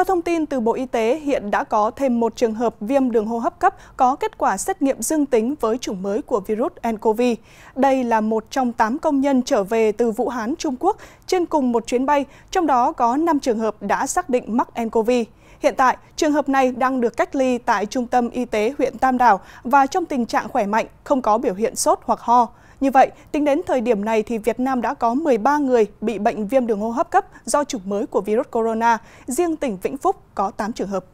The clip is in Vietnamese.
Theo thông tin từ Bộ Y tế, hiện đã có thêm một trường hợp viêm đường hô hấp cấp có kết quả xét nghiệm dương tính với chủng mới của virus nCoV. Đây là một trong 8 công nhân trở về từ Vũ Hán, Trung Quốc trên cùng một chuyến bay, trong đó có 5 trường hợp đã xác định mắc nCoV. Hiện tại, trường hợp này đang được cách ly tại Trung tâm Y tế huyện Tam Đảo và trong tình trạng khỏe mạnh, không có biểu hiện sốt hoặc ho. Như vậy, tính đến thời điểm này thì Việt Nam đã có 13 người bị bệnh viêm đường hô hấp cấp do chủng mới của virus corona, riêng tỉnh Vĩnh Phúc có 8 trường hợp.